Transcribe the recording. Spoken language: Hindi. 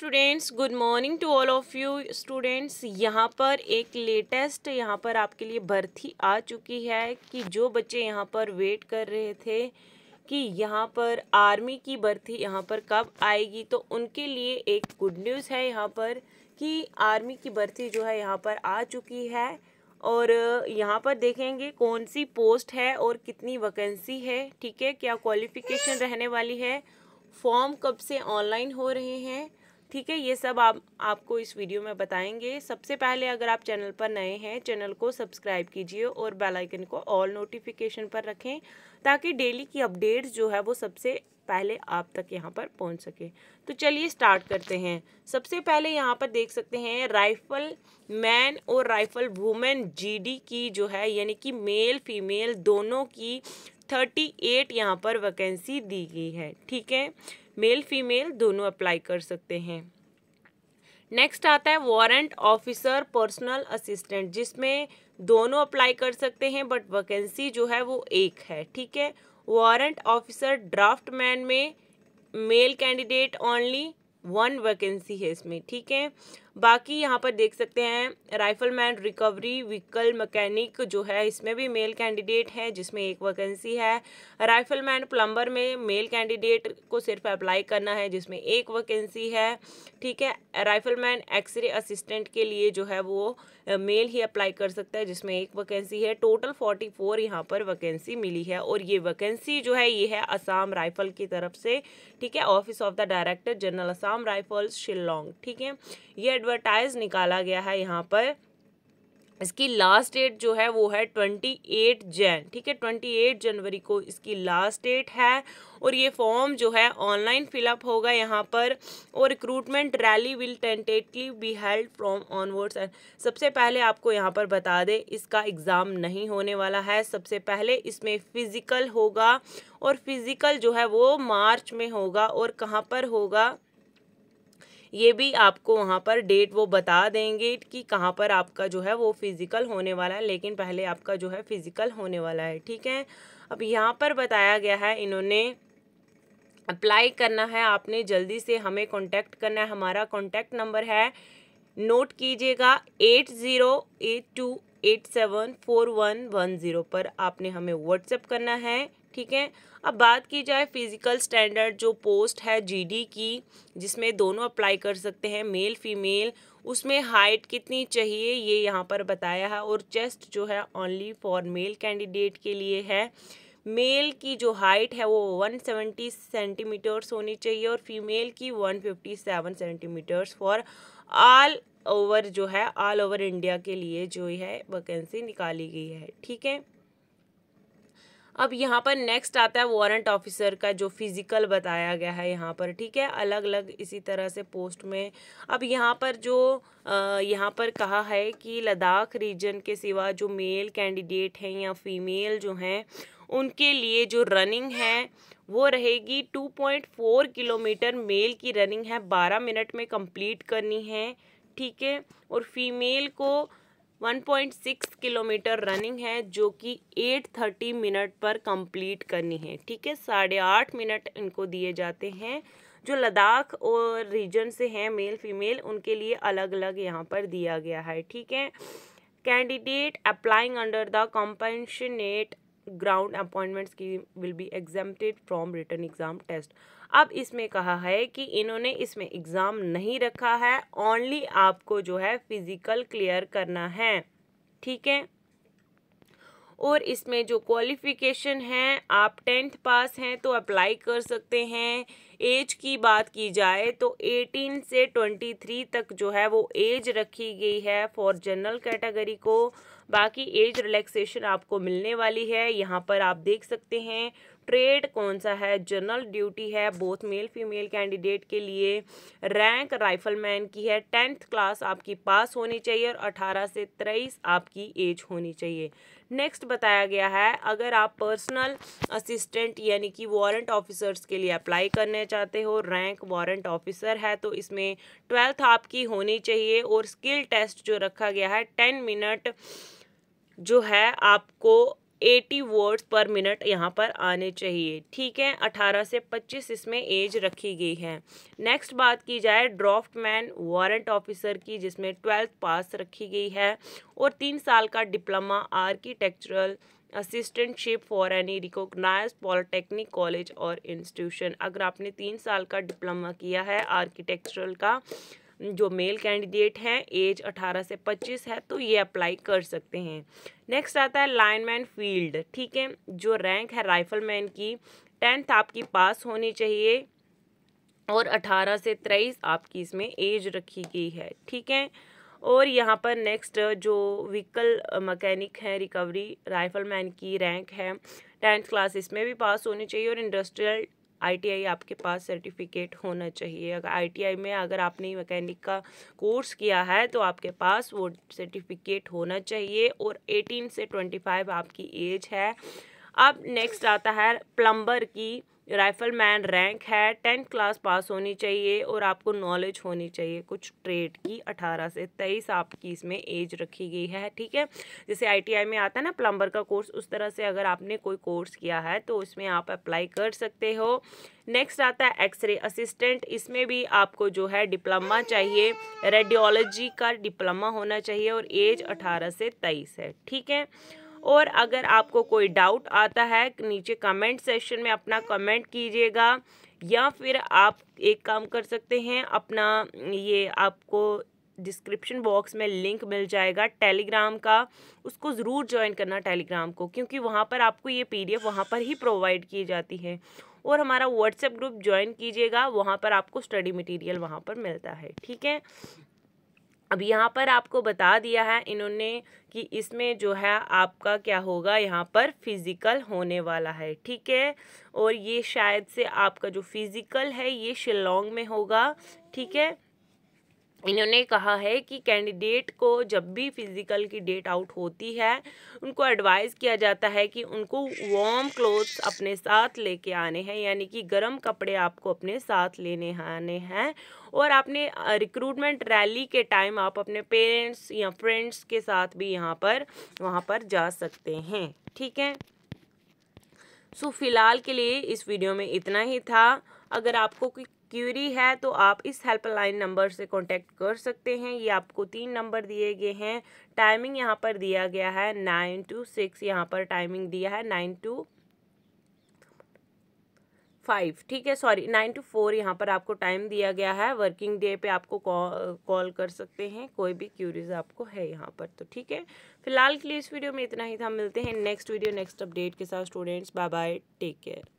students good morning to all of you students यहाँ पर एक लेटेस्ट यहाँ पर आपके लिए भर्ती आ चुकी है कि जो बच्चे यहाँ पर वेट कर रहे थे कि यहाँ पर आर्मी की भर्ती यहाँ पर कब आएगी तो उनके लिए एक गुड न्यूज़ है यहाँ पर कि आर्मी की भर्ती जो है यहाँ पर आ चुकी है और यहाँ पर देखेंगे कौन सी पोस्ट है और कितनी वैकेंसी है ठीक है क्या क्वालिफिकेशन रहने वाली है फॉर्म कब से ऑनलाइन हो रहे हैं ठीक है ये सब आप आपको इस वीडियो में बताएंगे सबसे पहले अगर आप चैनल पर नए हैं चैनल को सब्सक्राइब कीजिए और बेल आइकन को ऑल नोटिफिकेशन पर रखें ताकि डेली की अपडेट्स जो है वो सबसे पहले आप तक यहाँ पर पहुँच सके तो चलिए स्टार्ट करते हैं सबसे पहले यहाँ पर देख सकते हैं राइफल मैन और राइफल वुमेन जी की जो है यानी कि मेल फीमेल दोनों की थर्टी एट यहाँ पर वैकेंसी दी गई है ठीक है मेल फीमेल दोनों अप्लाई कर सकते हैं नेक्स्ट आता है वारंट ऑफिसर पर्सनल असिस्टेंट जिसमें दोनों अप्लाई कर सकते हैं बट वैकेंसी जो है वो एक है ठीक है वारंट ऑफिसर ड्राफ्ट मैन में male candidate only one vacancy है इसमें ठीक है बाकी यहाँ पर देख सकते हैं राइफलमैन रिकवरी व्हीकल मैकेनिक जो है इसमें भी मेल कैंडिडेट हैं जिसमें एक वैकेंसी है राइफलमैन प्लम्बर में मेल कैंडिडेट को सिर्फ अप्लाई करना है जिसमें एक वैकेंसी है ठीक है राइफलमैन एक्सरे असिस्टेंट के लिए जो है वो मेल ही अप्लाई कर सकता है जिसमें एक वैकेंसी है टोटल फोर्टी फोर यहाँ पर वैकेंसी मिली है और ये वैकेंसी जो है ये है असम राइफल की तरफ से ठीक है office of the director general Assam rifles Shillong ठीक है ये एडवर्टाइज निकाला गया है यहाँ पर इसकी लास्ट डेट जो है वो है ट्वेंटी एट जैन ठीक है ट्वेंटी एट जनवरी को इसकी लास्ट डेट है और ये फॉर्म जो है ऑनलाइन फिलअप होगा यहाँ पर और recruitment rally will tentative be held from onwards and सबसे पहले आपको यहाँ पर बता दें इसका एग्ज़ाम नहीं होने वाला है सबसे पहले इसमें फिज़िकल होगा और फिज़िकल जो है वो मार्च में होगा और कहाँ पर होगा ये भी आपको वहाँ पर डेट वो बता देंगे कि कहाँ पर आपका जो है वो फिज़िकल होने वाला है लेकिन पहले आपका जो है फिज़िकल होने वाला है ठीक है अब यहाँ पर बताया गया है इन्होंने अप्लाई करना है आपने जल्दी से हमें कॉन्टैक्ट करना है हमारा कॉन्टैक्ट नंबर है नोट कीजिएगा eight zero eight two eight seven four one one zero पर आपने हमें व्हाट्सएप करना है ठीक है अब बात की जाए फिज़िकल स्टैंडर्ड जो पोस्ट है जीडी की जिसमें दोनों अप्लाई कर सकते हैं मेल फीमेल उसमें हाइट कितनी चाहिए ये यहाँ पर बताया है और चेस्ट जो है ओनली फॉर मेल कैंडिडेट के लिए है मेल की जो हाइट है वो 170 सेंटीमीटर्स होनी चाहिए और फीमेल की 157 सेंटीमीटर्स फॉर ऑल ओवर जो है ऑल ओवर इंडिया के लिए जो है वैकेंसी निकाली गई है ठीक है अब यहाँ पर नेक्स्ट आता है वारंट ऑफिसर का जो फिज़िकल बताया गया है यहाँ पर ठीक है अलग अलग इसी तरह से पोस्ट में अब यहाँ पर जो यहाँ पर कहा है कि लद्दाख रीजन के सिवा जो मेल कैंडिडेट हैं या फीमेल जो हैं उनके लिए जो रनिंग है वो रहेगी 2.4 किलोमीटर मेल की रनिंग है 12 मिनट में कंप्लीट करनी है ठीक है और फीमेल को 1.6 किलोमीटर रनिंग है जो कि 8:30 मिनट पर कंप्लीट करनी है ठीक है साढ़े आठ मिनट इनको दिए जाते हैं जो लद्दाख और रीजन से हैं मेल फीमेल उनके लिए अलग अलग यहाँ पर दिया गया है ठीक है candidate applying under the compassionate ground appointments की will be exempted from written exam test अब इसमें कहा है कि इन्होंने इसमें एग्ज़ाम नहीं रखा है ओनली आपको जो है फिज़िकल क्लियर करना है ठीक है और इसमें जो क्वालिफ़िकेशन है आप टेंथ पास हैं तो अप्लाई कर सकते हैं एज की बात की जाए तो 18 से 23 तक जो है वो एज रखी गई है फॉर जनरल कैटेगरी को बाकी एज रिलैक्सेशन आपको मिलने वाली है यहाँ पर आप देख सकते हैं ट्रेड कौन सा है जनरल ड्यूटी है बोथ मेल फीमेल कैंडिडेट के लिए रैंक राइफलमैन की है टेंथ क्लास आपकी पास होनी चाहिए और अठारह से तेईस आपकी एज होनी चाहिए नेक्स्ट बताया गया है अगर आप पर्सनल असिस्टेंट यानी कि वारंट ऑफिसर्स के लिए अप्लाई करने चाहते हो रैंक वारंट ऑफिसर है तो इसमें ट्वेल्थ आपकी होनी चाहिए और स्किल टेस्ट जो रखा गया है टेन मिनट जो है आपको एटी वर्ड्स पर मिनट यहाँ पर आने चाहिए ठीक है अठारह से पच्चीस इसमें एज रखी गई है नेक्स्ट बात की जाए ड्राफ्ट मैन वारंट ऑफिसर की जिसमें ट्वेल्थ पास रखी गई है और तीन साल का diploma architectural assistantship for any recognise polytechnic college और इंस्टीट्यूशन अगर आपने तीन साल का डिप्लोमा किया है आर्किटेक्चरल का जो मेल कैंडिडेट हैं एज 18 से 25 है तो ये अप्लाई कर सकते हैं नेक्स्ट आता है लाइनमैन फील्ड ठीक है जो रैंक है राइफलमैन की टेंथ आपकी पास होनी चाहिए और 18 से तेईस आपकी इसमें एज रखी गई है ठीक है और यहाँ पर नेक्स्ट जो व्हीकल मकैनिक है रिकवरी राइफलमैन की रैंक है टेंथ क्लास इसमें भी पास होनी चाहिए और इंडस्ट्रियल आईटीआई आपके पास सर्टिफिकेट होना चाहिए अगर आईटीआई में अगर आपने मैकेनिक का कोर्स किया है तो आपके पास वो सर्टिफिकेट होना चाहिए और 18 से 25 आपकी एज है अब नेक्स्ट आता है प्लम्बर की राइफल मैन रैंक है टेंथ क्लास पास होनी चाहिए और आपको नॉलेज होनी चाहिए कुछ ट्रेड की अठारह से तेईस आपकी इसमें एज रखी गई है ठीक है जैसे आईटीआई में आता है ना प्लम्बर का कोर्स उस तरह से अगर आपने कोई कोर्स किया है तो उसमें आप अप्लाई कर सकते हो नेक्स्ट आता है एक्सरे असिस्टेंट इसमें भी आपको जो है डिप्लोमा चाहिए रेडियोलॉजी का डिप्लोमा होना चाहिए और एज अठारह से तेईस है ठीक है और अगर आपको कोई डाउट आता है नीचे कमेंट सेशन में अपना कमेंट कीजिएगा या फिर आप एक काम कर सकते हैं अपना ये आपको डिस्क्रिप्शन बॉक्स में लिंक मिल जाएगा टेलीग्राम का उसको ज़रूर ज्वाइन करना टेलीग्राम को क्योंकि वहाँ पर आपको ये पीडीएफ वहाँ पर ही प्रोवाइड की जाती है और हमारा व्हाट्सएप ग्रुप ज्वाइन कीजिएगा वहाँ पर आपको स्टडी मटेरियल वहाँ पर मिलता है ठीक है अब यहाँ पर आपको बता दिया है इन्होंने कि इसमें जो है आपका क्या होगा यहाँ पर फिज़िकल होने वाला है ठीक है और ये शायद से आपका जो फिज़िकल है ये शिलोंग में होगा ठीक है इन्होंने कहा है कि कैंडिडेट को जब भी फिज़िकल की डेट आउट होती है उनको एडवाइस किया जाता है कि उनको वार्म क्लोथ्स अपने साथ लेके आने हैं यानी कि गर्म कपड़े आपको अपने साथ लेने आने हैं और आपने रिक्रूटमेंट रैली के टाइम आप अपने पेरेंट्स या फ्रेंड्स के साथ भी यहाँ पर वहाँ पर जा सकते हैं ठीक है सो so, फिलहाल के लिए इस वीडियो में इतना ही था अगर आपको कोई क्यूरी है तो आप इस हेल्पलाइन नंबर से कांटेक्ट कर सकते हैं ये आपको तीन नंबर दिए गए हैं टाइमिंग यहाँ पर दिया गया है नाइन टू सिक्स यहाँ पर टाइमिंग दिया है नाइन टू फाइव ठीक है सॉरी नाइन टू फोर यहाँ पर आपको टाइम दिया गया है वर्किंग डे पे आपको कॉल कर सकते हैं कोई भी क्यूरीज आपको है यहाँ पर तो ठीक है फिलहाल के लिए इस वीडियो में इतना ही था मिलते हैं नेक्स्ट वीडियो नेक्स्ट अपडेट के साथ students bye bye take care